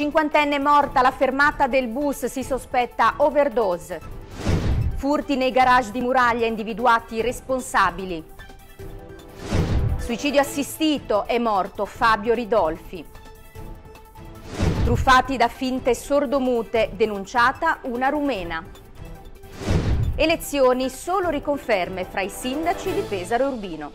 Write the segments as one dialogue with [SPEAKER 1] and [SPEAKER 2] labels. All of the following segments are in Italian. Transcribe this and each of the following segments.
[SPEAKER 1] Cinquantenne morta, alla fermata del bus si sospetta overdose. Furti nei garage di Muraglia individuati responsabili. Suicidio assistito è morto Fabio Ridolfi. Truffati da finte sordomute, denunciata una rumena. Elezioni solo riconferme fra i sindaci di Pesaro e Urbino.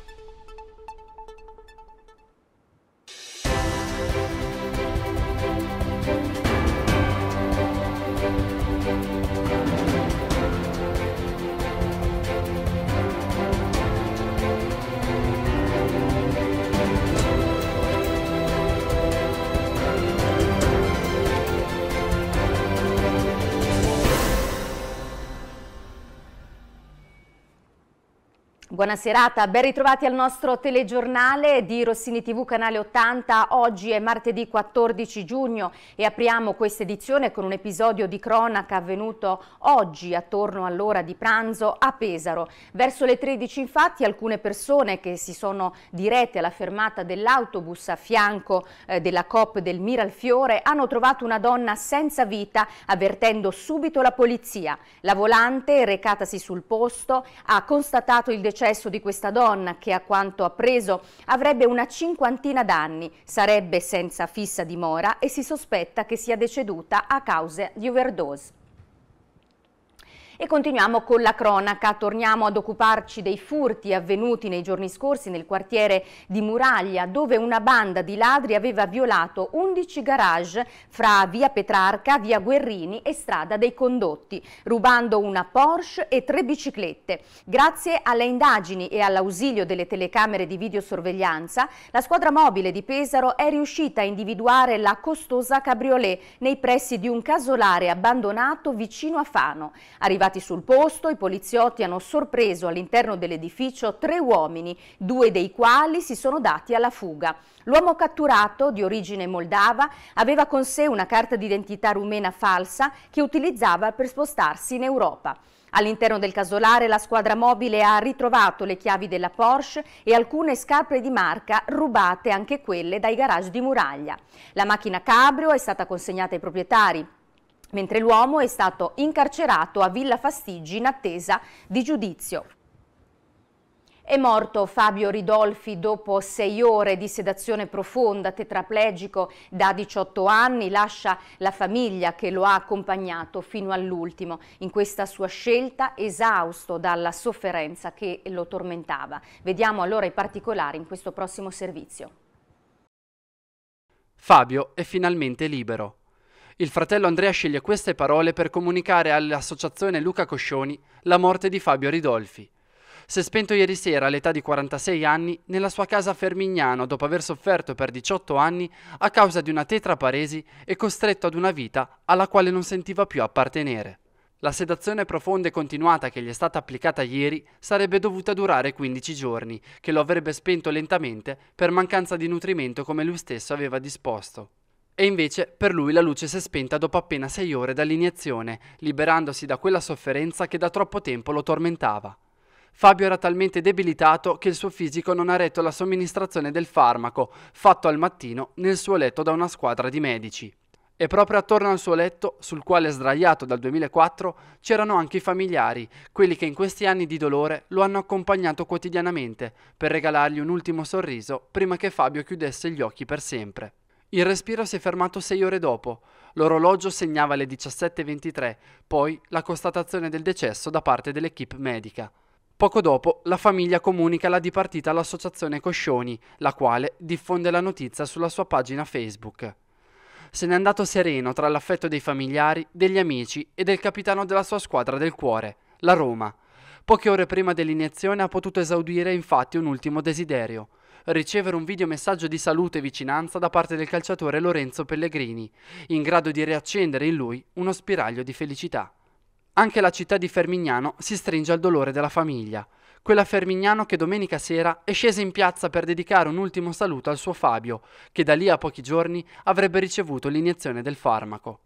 [SPEAKER 1] Buona serata, ben ritrovati al nostro telegiornale di Rossini TV Canale 80. Oggi è martedì 14 giugno e apriamo questa edizione con un episodio di cronaca avvenuto oggi attorno all'ora di pranzo a Pesaro. Verso le 13 infatti alcune persone che si sono dirette alla fermata dell'autobus a fianco eh, della COP del Miralfiore hanno trovato una donna senza vita avvertendo subito la polizia. La volante, recatasi sul posto, ha constatato il decesso processo di questa donna che a quanto appreso avrebbe una cinquantina d'anni, sarebbe senza fissa dimora e si sospetta che sia deceduta a causa di overdose. E continuiamo con la cronaca, torniamo ad occuparci dei furti avvenuti nei giorni scorsi nel quartiere di Muraglia dove una banda di ladri aveva violato 11 garage fra via Petrarca, via Guerrini e strada dei Condotti, rubando una Porsche e tre biciclette. Grazie alle indagini e all'ausilio delle telecamere di videosorveglianza, la squadra mobile di Pesaro è riuscita a individuare la costosa cabriolet nei pressi di un casolare abbandonato vicino a Fano. Arriva Arrivati sul posto, i poliziotti hanno sorpreso all'interno dell'edificio tre uomini, due dei quali si sono dati alla fuga. L'uomo catturato, di origine moldava, aveva con sé una carta d'identità rumena falsa che utilizzava per spostarsi in Europa. All'interno del casolare la squadra mobile ha ritrovato le chiavi della Porsche e alcune scarpe di marca rubate anche quelle dai garage di Muraglia. La macchina Cabrio è stata consegnata ai proprietari mentre l'uomo è stato incarcerato a Villa Fastigi in attesa di giudizio. È morto Fabio Ridolfi dopo sei ore di sedazione profonda, tetraplegico da 18 anni, lascia la famiglia che lo ha accompagnato fino all'ultimo in questa sua scelta, esausto dalla sofferenza che lo tormentava. Vediamo allora i particolari in questo prossimo servizio.
[SPEAKER 2] Fabio è finalmente libero. Il fratello Andrea sceglie queste parole per comunicare all'associazione Luca Coscioni la morte di Fabio Ridolfi. Si è spento ieri sera all'età di 46 anni nella sua casa a Fermignano dopo aver sofferto per 18 anni a causa di una tetraparesi e costretto ad una vita alla quale non sentiva più appartenere. La sedazione profonda e continuata che gli è stata applicata ieri sarebbe dovuta durare 15 giorni, che lo avrebbe spento lentamente per mancanza di nutrimento come lui stesso aveva disposto. E invece per lui la luce si è spenta dopo appena sei ore dall'iniezione, liberandosi da quella sofferenza che da troppo tempo lo tormentava. Fabio era talmente debilitato che il suo fisico non ha retto la somministrazione del farmaco, fatto al mattino nel suo letto da una squadra di medici. E proprio attorno al suo letto, sul quale è sdraiato dal 2004, c'erano anche i familiari, quelli che in questi anni di dolore lo hanno accompagnato quotidianamente, per regalargli un ultimo sorriso prima che Fabio chiudesse gli occhi per sempre. Il respiro si è fermato sei ore dopo. L'orologio segnava le 17.23, poi la constatazione del decesso da parte dell'equipe medica. Poco dopo la famiglia comunica la dipartita all'associazione Coscioni, la quale diffonde la notizia sulla sua pagina Facebook. Se n'è andato sereno tra l'affetto dei familiari, degli amici e del capitano della sua squadra del cuore, la Roma. Poche ore prima dell'iniezione ha potuto esaudire infatti un ultimo desiderio, ricevere un video messaggio di salute e vicinanza da parte del calciatore Lorenzo Pellegrini, in grado di riaccendere in lui uno spiraglio di felicità. Anche la città di Fermignano si stringe al dolore della famiglia, quella Fermignano che domenica sera è scesa in piazza per dedicare un ultimo saluto al suo Fabio, che da lì a pochi giorni avrebbe ricevuto l'iniezione del farmaco.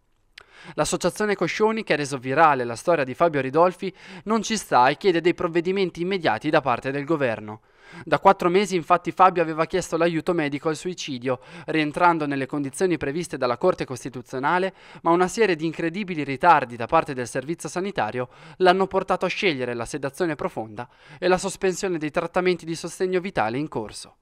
[SPEAKER 2] L'associazione Coscioni, che ha reso virale la storia di Fabio Ridolfi, non ci sta e chiede dei provvedimenti immediati da parte del governo. Da quattro mesi infatti Fabio aveva chiesto l'aiuto medico al suicidio, rientrando nelle condizioni previste dalla Corte Costituzionale, ma una serie di incredibili ritardi da parte del servizio sanitario l'hanno portato a scegliere la sedazione profonda e la sospensione dei trattamenti di sostegno vitale in corso.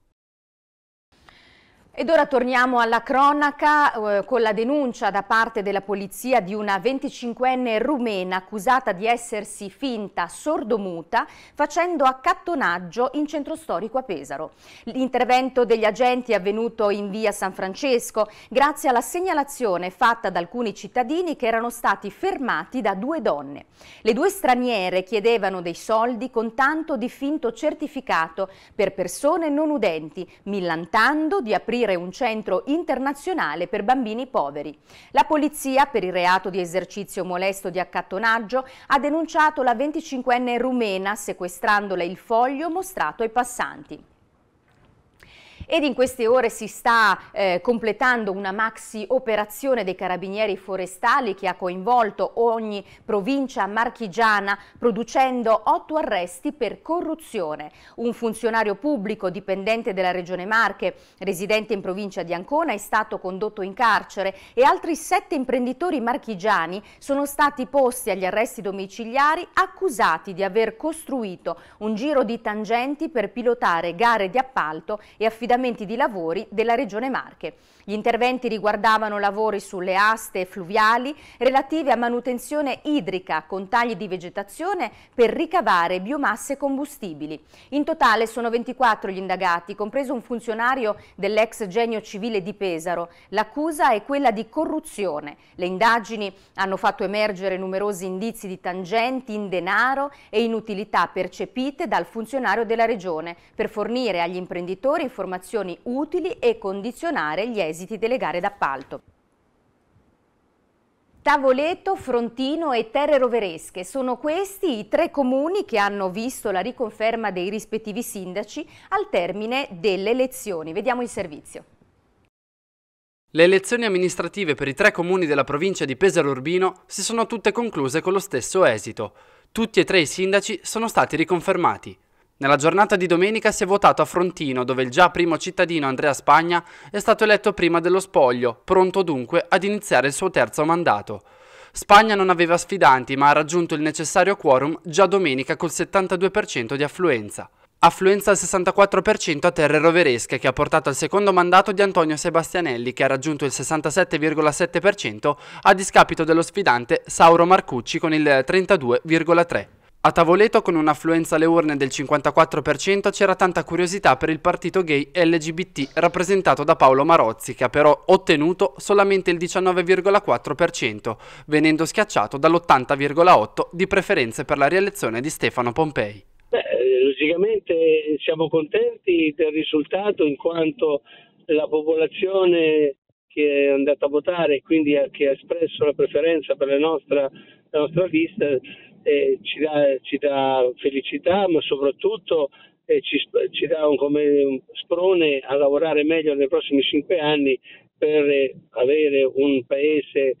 [SPEAKER 1] Ed ora torniamo alla cronaca eh, con la denuncia da parte della polizia di una 25enne rumena accusata di essersi finta sordomuta facendo accattonaggio in centro storico a Pesaro. L'intervento degli agenti è avvenuto in via San Francesco grazie alla segnalazione fatta da alcuni cittadini che erano stati fermati da due donne. Le due straniere chiedevano dei soldi con tanto di finto certificato per persone non udenti, millantando di aprire aprire un centro internazionale per bambini poveri. La polizia, per il reato di esercizio molesto di accattonaggio, ha denunciato la 25enne rumena sequestrandola il foglio mostrato ai passanti. Ed in queste ore si sta eh, completando una maxi operazione dei carabinieri forestali che ha coinvolto ogni provincia marchigiana producendo otto arresti per corruzione. Un funzionario pubblico dipendente della regione Marche, residente in provincia di Ancona, è stato condotto in carcere e altri sette imprenditori marchigiani sono stati posti agli arresti domiciliari accusati di aver costruito un giro di tangenti per pilotare gare di appalto e affidamento andamenti di lavori della Regione Marche. Gli interventi riguardavano lavori sulle aste fluviali relative a manutenzione idrica con tagli di vegetazione per ricavare biomasse combustibili. In totale sono 24 gli indagati, compreso un funzionario dell'ex genio civile di Pesaro. L'accusa è quella di corruzione. Le indagini hanno fatto emergere numerosi indizi di tangenti in denaro e inutilità percepite dal funzionario della Regione per fornire agli imprenditori informazioni utili e condizionare gli esiti esiti delle gare d'appalto. Tavoleto, Frontino e Terre Roveresche sono questi i tre comuni che hanno visto la riconferma dei rispettivi sindaci al termine delle elezioni. Vediamo il servizio.
[SPEAKER 2] Le elezioni amministrative per i tre comuni della provincia di Pesaro Urbino si sono tutte concluse con lo stesso esito. Tutti e tre i sindaci sono stati riconfermati. Nella giornata di domenica si è votato a Frontino, dove il già primo cittadino Andrea Spagna è stato eletto prima dello spoglio, pronto dunque ad iniziare il suo terzo mandato. Spagna non aveva sfidanti, ma ha raggiunto il necessario quorum già domenica col 72% di affluenza. Affluenza al 64% a Terre Roveresche, che ha portato al secondo mandato di Antonio Sebastianelli, che ha raggiunto il 67,7% a discapito dello sfidante Sauro Marcucci con il 32,3%. A Tavoleto, con un'affluenza alle urne del 54%, c'era tanta curiosità per il partito gay LGBT rappresentato da Paolo Marozzi, che ha però ottenuto solamente il 19,4%, venendo schiacciato dall'80,8% di preferenze per la rielezione di Stefano Pompei.
[SPEAKER 3] Beh, eh, logicamente siamo contenti del risultato in quanto la popolazione che è andata a votare e quindi che ha espresso la preferenza per la nostra, la nostra lista eh, ci, dà, ci, dà, felicità, ma soprattutto eh, ci, ci, dà un, come, un sprone a lavorare meglio nei prossimi cinque anni per eh, avere un paese eh,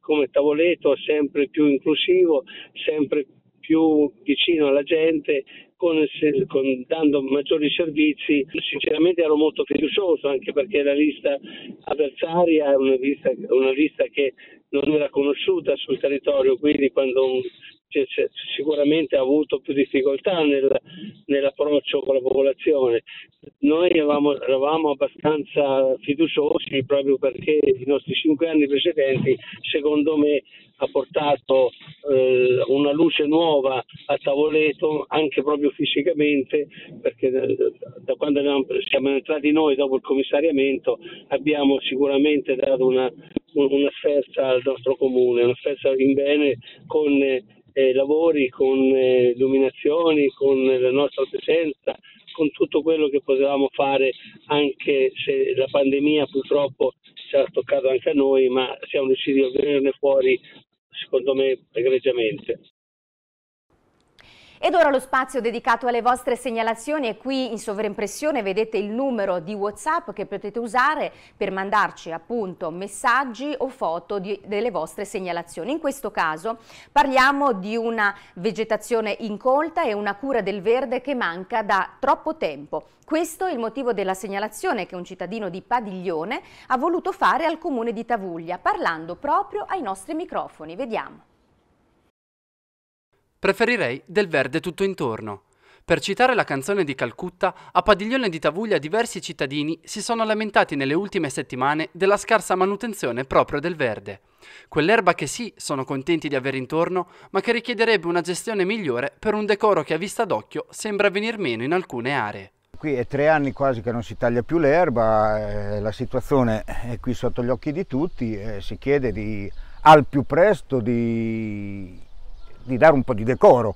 [SPEAKER 3] come Tavoleto sempre più inclusivo, sempre più vicino alla gente, con, con, dando maggiori servizi. Sinceramente ero molto fiducioso anche perché la lista avversaria è una lista, una lista che non era conosciuta sul territorio, quindi quando un cioè, cioè, sicuramente ha avuto più difficoltà nel, nell'approccio con la popolazione. Noi eravamo, eravamo, abbastanza fiduciosi proprio perché i nostri cinque anni precedenti, secondo me, ha portato eh, una luce nuova a Tavoleto, anche proprio fisicamente, perché da, da quando abbiamo, siamo entrati noi dopo il commissariamento abbiamo sicuramente dato una, una sferza al nostro comune, una sferza in bene con eh, lavori, con eh, illuminazioni, con la nostra presenza, con tutto quello che potevamo fare anche se la pandemia purtroppo ci ha toccato anche a noi, ma siamo riusciti a venirne fuori secondo me egregiamente.
[SPEAKER 1] Ed ora lo spazio dedicato alle vostre segnalazioni e qui in sovraimpressione vedete il numero di Whatsapp che potete usare per mandarci appunto messaggi o foto di, delle vostre segnalazioni. In questo caso parliamo di una vegetazione incolta e una cura del verde che manca da troppo tempo. Questo è il motivo della segnalazione che un cittadino di Padiglione ha voluto fare al comune di Tavuglia parlando proprio ai nostri microfoni. Vediamo.
[SPEAKER 2] Preferirei del verde tutto intorno. Per citare la canzone di Calcutta, a Padiglione di Tavuglia diversi cittadini si sono lamentati nelle ultime settimane della scarsa manutenzione proprio del verde. Quell'erba che sì, sono contenti di avere intorno, ma che richiederebbe una gestione migliore per un decoro che a vista d'occhio sembra venir meno in alcune aree.
[SPEAKER 4] Qui è tre anni quasi che non si taglia più l'erba, eh, la situazione è qui sotto gli occhi di tutti, e eh, si chiede di, al più presto di di dare un po' di decoro,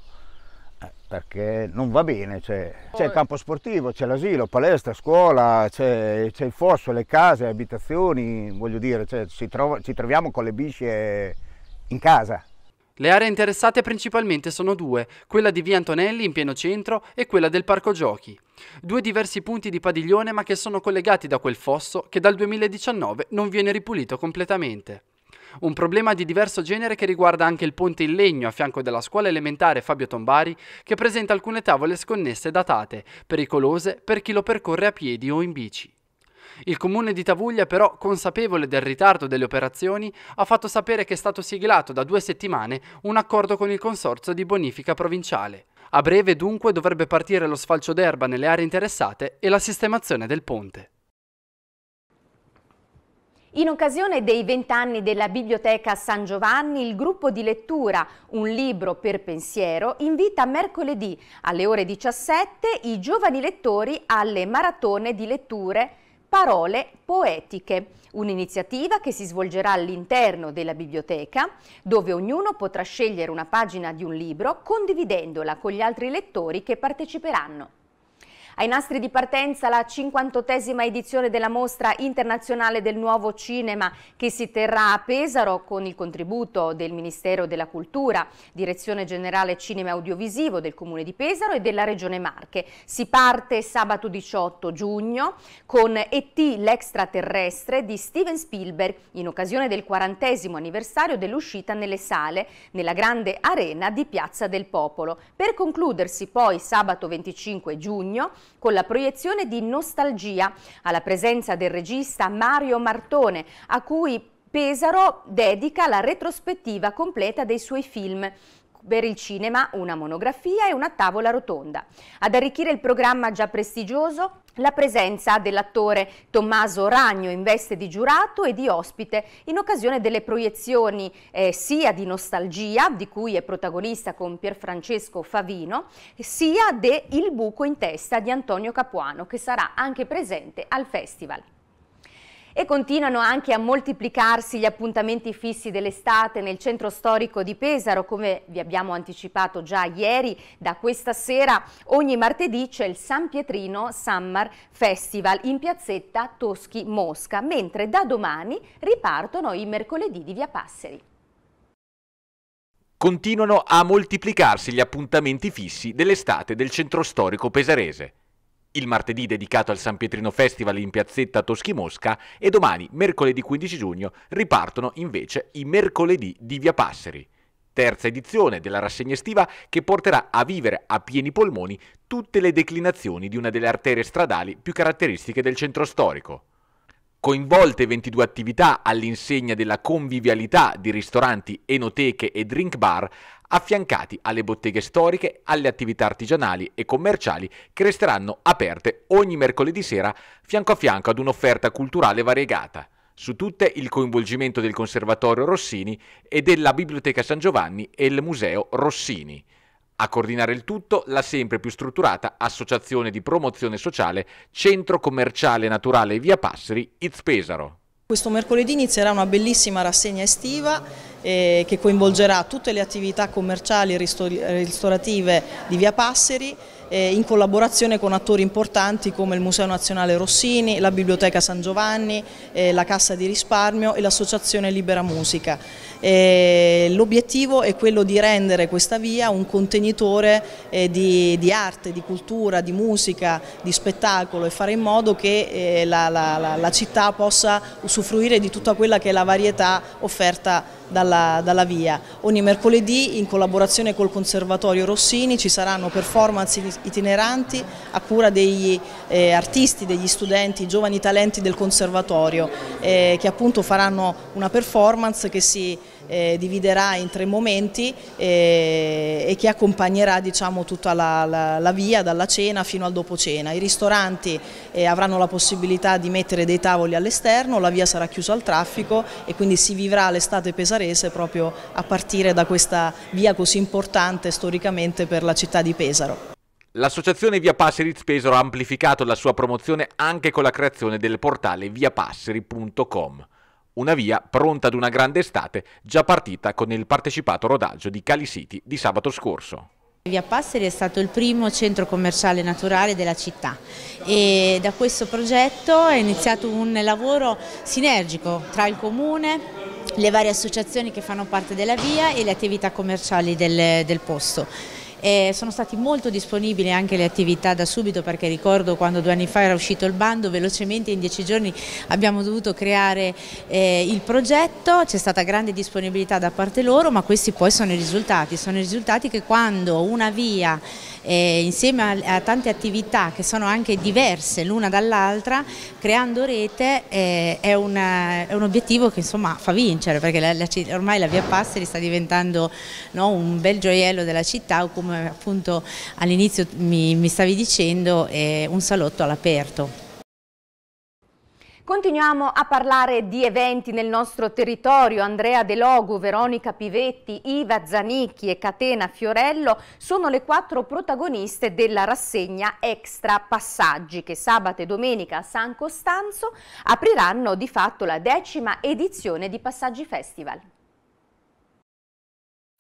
[SPEAKER 4] eh, perché non va bene. C'è, il campo sportivo, c'è l'asilo, palestra, scuola, c'è, il fosso, le case, le abitazioni, voglio dire, cioè, ci, trova, ci troviamo con le bisce in casa.
[SPEAKER 2] Le aree interessate principalmente sono due, quella di Via Antonelli in pieno centro e quella del Parco Giochi. Due diversi punti di padiglione ma che sono collegati da quel fosso che dal 2019 non viene ripulito completamente. Un problema di diverso genere che riguarda anche il ponte in legno a fianco della scuola elementare Fabio Tombari, che presenta alcune tavole sconnesse e datate, pericolose per chi lo percorre a piedi o in bici. Il comune di Tavuglia però, consapevole del ritardo delle operazioni, ha fatto sapere che è stato siglato da due settimane un accordo con il Consorzio di Bonifica Provinciale. A breve dunque dovrebbe partire lo sfalcio d'erba nelle aree interessate e la sistemazione del ponte.
[SPEAKER 1] In occasione dei vent'anni della Biblioteca San Giovanni, il gruppo di lettura Un libro per pensiero invita mercoledì alle ore 17 i giovani lettori alle maratone di letture Parole Poetiche, un'iniziativa che si svolgerà all'interno della biblioteca, dove ognuno potrà scegliere una pagina di un libro condividendola con gli altri lettori che parteciperanno. Ai nastri di partenza la 58esima edizione della mostra internazionale del nuovo cinema che si terrà a Pesaro con il contributo del Ministero della Cultura, Direzione Generale Cinema e Audiovisivo del Comune di Pesaro e della Regione Marche. Si parte sabato 18 giugno con E.T. l'extraterrestre di Steven Spielberg in occasione del 40 anniversario dell'uscita nelle sale nella grande arena di Piazza del Popolo per concludersi poi sabato 25 giugno con la proiezione di Nostalgia alla presenza del regista Mario Martone, a cui Pesaro dedica la retrospettiva completa dei suoi film per il cinema una monografia e una tavola rotonda. Ad arricchire il programma già prestigioso la presenza dell'attore Tommaso Ragno in veste di giurato e di ospite in occasione delle proiezioni eh, sia di Nostalgia, di cui è protagonista con Pierfrancesco Favino, sia de Il buco in testa di Antonio Capuano, che sarà anche presente al festival. E continuano anche a moltiplicarsi gli appuntamenti fissi dell'estate nel centro storico di Pesaro, come vi abbiamo anticipato già ieri, da questa sera ogni martedì c'è il San Pietrino Summer Festival in piazzetta Toschi Mosca, mentre da domani ripartono i mercoledì di Via Passeri.
[SPEAKER 5] Continuano a moltiplicarsi gli appuntamenti fissi dell'estate del centro storico pesarese il martedì dedicato al San Pietrino Festival in piazzetta Toschi Mosca e domani, mercoledì 15 giugno, ripartono invece i mercoledì di Via Passeri, terza edizione della rassegna estiva che porterà a vivere a pieni polmoni tutte le declinazioni di una delle arterie stradali più caratteristiche del centro storico. Coinvolte 22 attività all'insegna della convivialità di ristoranti, enoteche e drink bar, affiancati alle botteghe storiche, alle attività artigianali e commerciali che resteranno aperte ogni mercoledì sera fianco a fianco ad un'offerta culturale variegata. Su tutte il coinvolgimento del Conservatorio Rossini e della Biblioteca San Giovanni e il Museo Rossini. A coordinare il tutto la sempre più strutturata Associazione di Promozione Sociale Centro Commerciale Naturale Via Passeri Itz Pesaro.
[SPEAKER 6] Questo mercoledì inizierà una bellissima rassegna estiva eh, che coinvolgerà tutte le attività commerciali e ristorative di Via Passeri eh, in collaborazione con attori importanti come il Museo Nazionale Rossini, la Biblioteca San Giovanni, eh, la Cassa di Risparmio e l'Associazione Libera Musica. Eh, l'obiettivo è quello di rendere questa via un contenitore di, di, arte, di cultura, di musica, di spettacolo e fare in modo che la, la, la, la città possa usufruire di tutta quella che è la varietà offerta dalla, dalla, via. Ogni mercoledì in collaborazione col Conservatorio Rossini ci saranno performance itineranti a cura degli eh, artisti, degli studenti, giovani talenti del conservatorio eh, che appunto faranno una performance che si eh, dividerà in tre momenti eh, e che accompagnerà diciamo, tutta la, la, la, via dalla cena fino al dopo cena. I ristoranti eh, avranno la possibilità di mettere dei tavoli all'esterno, la via sarà chiusa al traffico e quindi si vivrà l'estate pesarese proprio a partire da questa via così importante storicamente per la città di Pesaro.
[SPEAKER 5] L'associazione Via Passeri Pesaro ha amplificato la sua promozione anche con la creazione del portale viapasseri.com, una via pronta ad una grande estate già partita con il partecipato rodaggio di Cali City di sabato scorso.
[SPEAKER 7] Via Passeri è stato il primo centro commerciale naturale della città e da questo progetto è iniziato un lavoro sinergico tra il comune, le varie associazioni che fanno parte della via e le attività commerciali del, del posto. Eh, sono stati molto disponibili anche le attività da subito perché ricordo quando due anni fa era uscito il bando, velocemente in dieci giorni abbiamo dovuto creare eh, il progetto, c'è stata grande disponibilità da parte loro ma questi poi sono i risultati, sono i risultati che quando una via eh, insieme a, a, tante attività che sono anche diverse l'una dall'altra, creando rete eh, è, una, è, un obiettivo che insomma fa vincere perché la, la, ormai la via Passeri sta diventando no, un bel gioiello della città o come appunto all'inizio mi, mi, stavi dicendo un salotto all'aperto.
[SPEAKER 1] Continuiamo a parlare di eventi nel nostro territorio. Andrea De Logu, Veronica Pivetti, Iva Zanicchi e Catena Fiorello sono le quattro protagoniste della rassegna Extra Passaggi che sabato e domenica a San Costanzo apriranno di fatto la decima edizione di Passaggi Festival.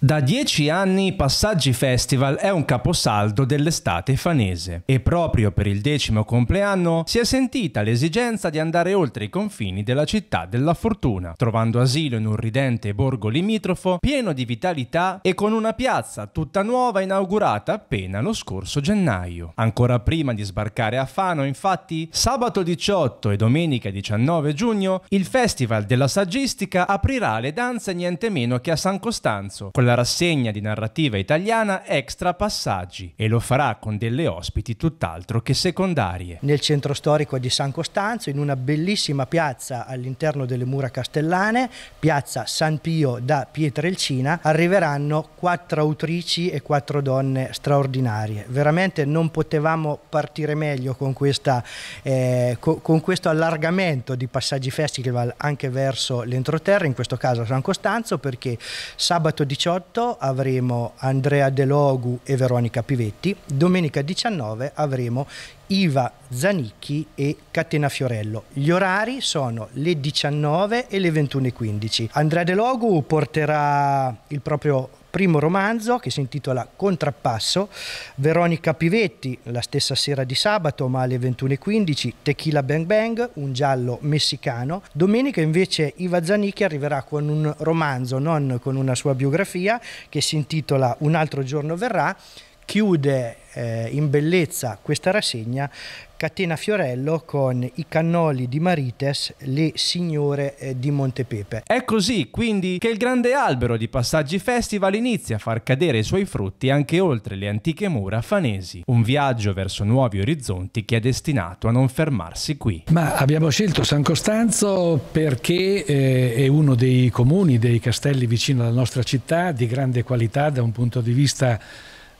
[SPEAKER 8] Da dieci anni Passaggi Festival è un caposaldo dell'estate fanese e proprio per il decimo compleanno si è sentita l'esigenza di andare oltre i confini della città della fortuna, trovando asilo in un ridente borgo limitrofo pieno di vitalità e con una piazza tutta nuova inaugurata appena lo scorso gennaio. Ancora prima di sbarcare a Fano, infatti, sabato 18 e domenica 19 giugno il Festival della Saggistica aprirà le danze niente meno che a San Costanzo, con la una rassegna di narrativa italiana extra passaggi e lo farà con delle ospiti tutt'altro che secondarie.
[SPEAKER 4] Nel centro storico di San Costanzo, in una bellissima piazza all'interno delle mura castellane, piazza San Pio da Pietrelcina, arriveranno quattro autrici e quattro donne straordinarie. Veramente non potevamo partire meglio con, questa, eh, con, con questo allargamento di Passaggi Festival anche verso l'entroterra, in questo caso San Costanzo, perché sabato 18 18 avremo Andrea Delogu e Veronica Pivetti, domenica 19 avremo Iva Zanicchi e Catena Fiorello. Gli orari sono le 19 e le 21.15. Andrea Delogu porterà il proprio primo romanzo che si intitola Contrappasso, Veronica Pivetti, la stessa sera di sabato ma alle 21.15, Tequila Bang Bang, un giallo messicano. Domenica invece Iva Zanicchi arriverà con un romanzo, non con una sua biografia, che si intitola Un altro giorno verrà, chiude eh, in bellezza questa rassegna Catena Fiorello con i cannoli di Marites, le signore eh, di Montepepe.
[SPEAKER 8] È così quindi che il grande albero di Passaggi Festival inizia a far cadere i suoi frutti anche oltre le antiche mura fanesi, un viaggio verso nuovi orizzonti che è destinato a non fermarsi qui. Ma abbiamo scelto
[SPEAKER 9] San Costanzo perché eh, è uno dei comuni, dei castelli vicino alla nostra città, di grande qualità da un punto di vista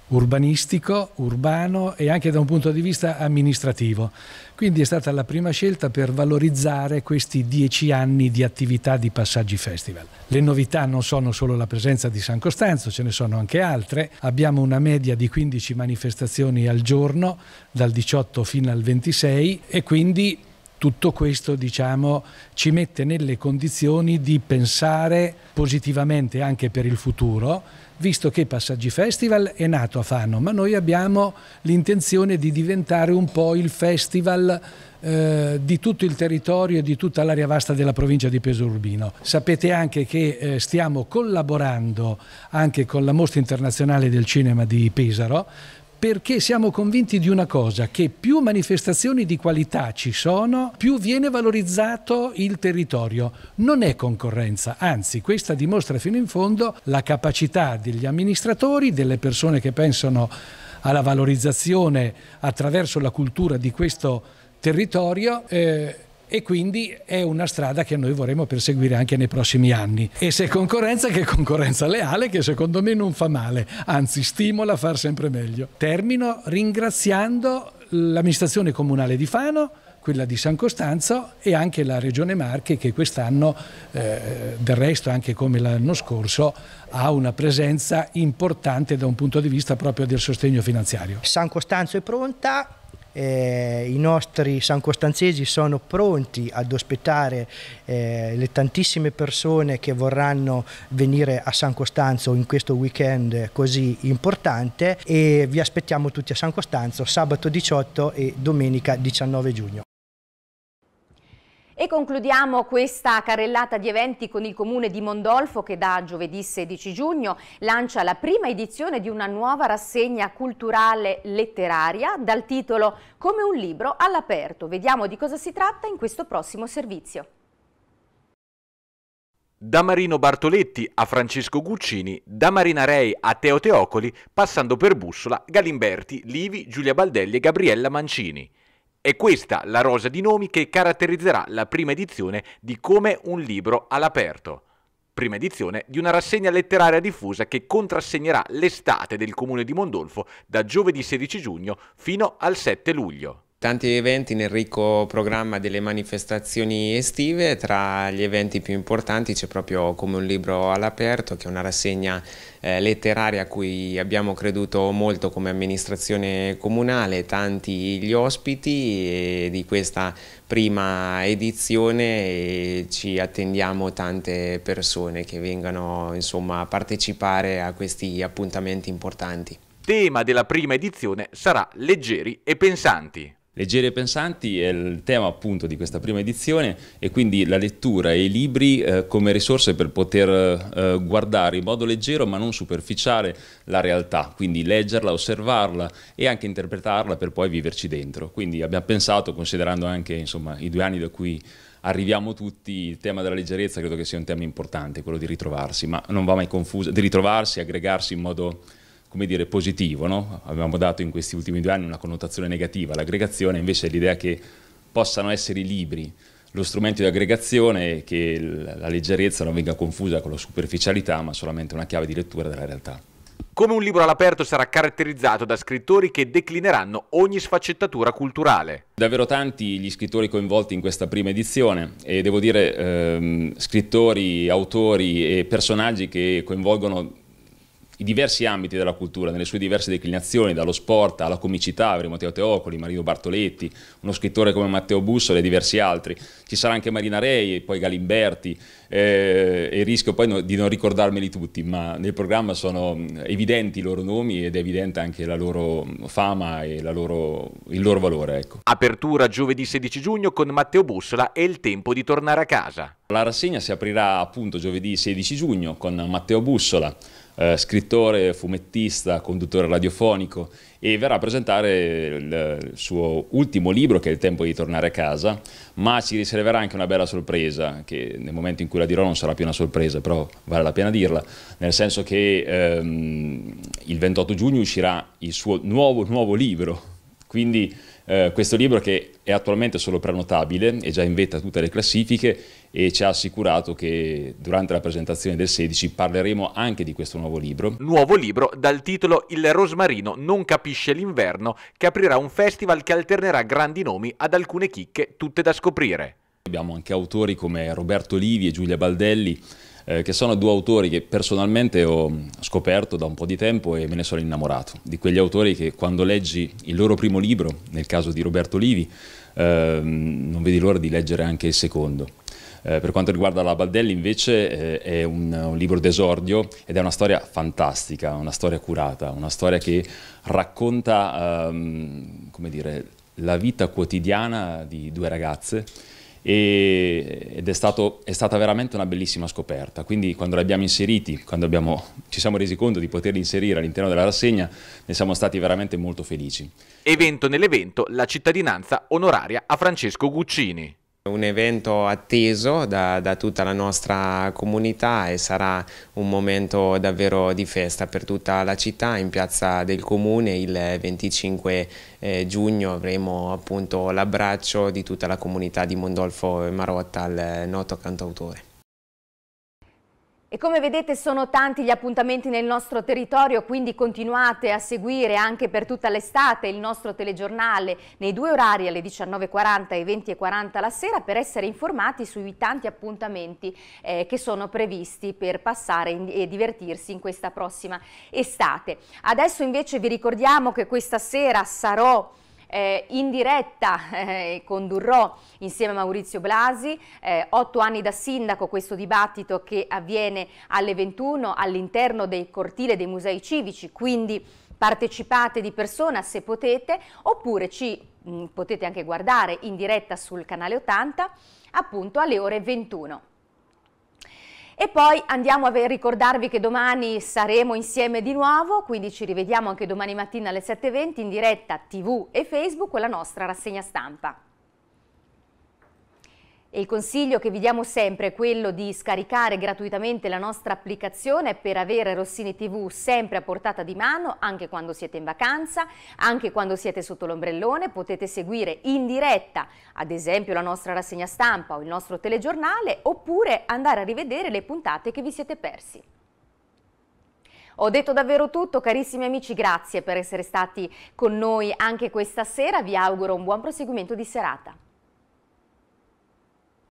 [SPEAKER 9] urbanistico, urbano e anche da un punto di vista amministrativo. Quindi è stata la prima scelta per valorizzare questi dieci anni di attività di Passaggi Festival. Le novità non sono solo la presenza di San Costanzo, ce ne sono anche altre. Abbiamo una media di 15 manifestazioni al giorno, dal 18 fino al 26 e quindi tutto questo diciamo, ci mette nelle condizioni di pensare positivamente anche per il futuro, visto che Passaggi Festival è nato a Fano, ma noi abbiamo l'intenzione di diventare un po' il festival eh, di tutto il territorio e di tutta l'area vasta della provincia di Urbino. Sapete anche che eh, stiamo collaborando anche con la Mostra Internazionale del Cinema di Pesaro perché siamo convinti di una cosa, che più manifestazioni di qualità ci sono, più viene valorizzato il territorio. Non è concorrenza, anzi questa dimostra fino in fondo la capacità degli amministratori, delle persone che pensano alla valorizzazione attraverso la cultura di questo territorio. Eh, e quindi è una strada che noi vorremmo perseguire anche nei prossimi anni. E se concorrenza, che concorrenza leale che secondo me non fa male, anzi stimola a far sempre meglio. Termino ringraziando l'amministrazione comunale di Fano, quella di San Costanzo e anche la Regione Marche che quest'anno, eh, del resto anche come l'anno scorso,
[SPEAKER 4] ha una presenza importante da un punto di vista proprio del sostegno finanziario. San Costanzo è pronta, eh, i nostri san costanzesi sono pronti ad ospitare eh, le tantissime persone che vorranno venire a San Costanzo in questo weekend così importante e vi aspettiamo tutti a San Costanzo sabato 18 e domenica 19 giugno.
[SPEAKER 1] E concludiamo questa carrellata di eventi con il comune di Mondolfo che da giovedì 16 giugno lancia la prima edizione di una nuova rassegna culturale letteraria dal titolo Come un libro all'aperto. Vediamo di cosa si tratta in questo prossimo servizio.
[SPEAKER 5] Da Marino Bartoletti a Francesco Guccini, da Marina Rei a Teo Teocoli, passando per Bussola, Galimberti, Livi, Giulia Baldelli e Gabriella Mancini. È questa la rosa di nomi che caratterizzerà la prima edizione di Come un libro all'aperto. Prima edizione di una rassegna letteraria diffusa che contrassegnerà l'estate del comune di Mondolfo da giovedì 16 giugno
[SPEAKER 8] fino al 7 luglio. Tanti eventi nel ricco programma delle manifestazioni estive, tra gli eventi più importanti c'è proprio come un libro all'aperto, che è una rassegna eh, letteraria a cui abbiamo creduto molto come amministrazione comunale, tanti gli ospiti di questa prima edizione e eh, ci attendiamo tante persone che vengano insomma, a partecipare a questi appuntamenti importanti.
[SPEAKER 5] Tema della prima edizione sarà leggeri e pensanti. Leggeri e pensanti è il tema appunto di questa prima edizione
[SPEAKER 10] e quindi la lettura e i libri eh, come risorse per poter eh, guardare in modo leggero ma non superficiale la realtà, quindi leggerla, osservarla e anche interpretarla per poi viverci dentro. Quindi abbiamo pensato, considerando anche insomma, i due anni da cui arriviamo tutti, il tema della leggerezza credo che sia un tema importante, quello di ritrovarsi, ma non va mai confuso, di ritrovarsi, aggregarsi in modo come dire, positivo, no? abbiamo dato in questi ultimi due anni una connotazione negativa all'aggregazione, invece l'idea che possano essere i libri lo strumento di aggregazione e che la leggerezza non venga confusa con la superficialità, ma solamente una chiave di lettura della realtà.
[SPEAKER 5] Come un libro all'aperto sarà caratterizzato da scrittori che declineranno ogni sfaccettatura culturale.
[SPEAKER 10] Davvero tanti gli scrittori coinvolti in questa prima edizione e devo dire ehm, scrittori, autori e personaggi che coinvolgono i diversi ambiti della cultura, nelle sue diverse declinazioni, dallo sport alla comicità, avremo Teo Teocoli, Marino Bartoletti, uno scrittore come Matteo Bussola e diversi altri. Ci sarà anche Marina Rei, poi Galimberti, eh, e rischio poi no, di non ricordarmeli tutti, ma nel programma sono mm, evidenti i loro nomi ed è evidente anche la loro mm, fama e
[SPEAKER 5] loro, il loro valore. Ecco. Apertura giovedì 16 giugno con Matteo Bussola e il tempo di tornare a casa.
[SPEAKER 10] La rassegna si aprirà appunto giovedì 16 giugno con Matteo Bussola, eh, scrittore, fumettista, conduttore radiofonico e verrà a presentare il, suo ultimo libro che è Il tempo di tornare a casa, ma ci riserverà anche una bella sorpresa, che nel momento in cui la dirò non sarà più una sorpresa, però vale la pena dirla, nel senso che ehm, il 28 giugno uscirà il suo nuovo, nuovo libro, quindi eh, questo libro che è attualmente solo prenotabile, è già in vetta a tutte le classifiche e ci ha assicurato che durante la presentazione del 16 parleremo anche
[SPEAKER 5] di questo nuovo libro. Nuovo libro dal titolo Il rosmarino non capisce l'inverno che aprirà un festival che alternerà grandi nomi ad alcune chicche tutte da scoprire. Abbiamo
[SPEAKER 10] anche autori come Roberto Livi e Giulia Baldelli eh, che sono due autori che personalmente ho scoperto da un po' di tempo e me ne sono innamorato, di quegli autori che quando leggi il loro primo libro, nel caso di Roberto Livi, eh, non vedi l'ora di leggere anche il secondo. Eh, per quanto riguarda la Baldelli invece eh, è un, un, libro d'esordio ed è una storia fantastica, una storia curata, una storia che racconta ehm, dire, la vita quotidiana di due ragazze e, ed è, stato, è, stata veramente una bellissima scoperta. Quindi quando li abbiamo inseriti, quando abbiamo, ci siamo resi conto di poterli inserire all'interno della rassegna, ne siamo stati veramente molto felici.
[SPEAKER 5] Evento nell'evento, la cittadinanza onoraria a Francesco Guccini. Un evento
[SPEAKER 8] atteso da, da, tutta la nostra comunità e sarà un momento davvero di festa per tutta la città in piazza del comune il 25 eh, giugno avremo appunto l'abbraccio di tutta la comunità di Mondolfo Marotta al noto cantautore.
[SPEAKER 1] E come vedete sono tanti gli appuntamenti nel nostro territorio, quindi continuate a seguire anche per tutta l'estate il nostro telegiornale nei due orari alle 19.40 e 20.40 la sera per essere informati sui tanti appuntamenti eh, che sono previsti per passare in, e divertirsi in questa prossima estate. Adesso invece vi ricordiamo che questa sera sarò eh, in diretta eh, condurrò insieme a Maurizio Blasi, eh, otto anni da sindaco questo dibattito che avviene alle 21 all'interno del cortile dei musei civici, quindi partecipate di persona se potete oppure ci mh, mm, potete anche guardare in diretta sul canale 80 appunto alle ore 21. E poi andiamo a ricordarvi che domani saremo insieme di nuovo, quindi ci rivediamo anche domani mattina alle 7.20 in diretta TV e Facebook con la nostra rassegna stampa. E il consiglio che vi diamo sempre è quello di scaricare gratuitamente la nostra applicazione per avere Rossini TV sempre a portata di mano, anche quando siete in vacanza, anche quando siete sotto l'ombrellone, potete seguire in diretta, ad esempio, la nostra rassegna stampa o il nostro telegiornale, oppure andare a rivedere le puntate che vi siete persi. Ho detto davvero tutto, carissimi amici, grazie per essere stati con noi anche
[SPEAKER 8] questa sera, vi auguro un buon proseguimento di serata.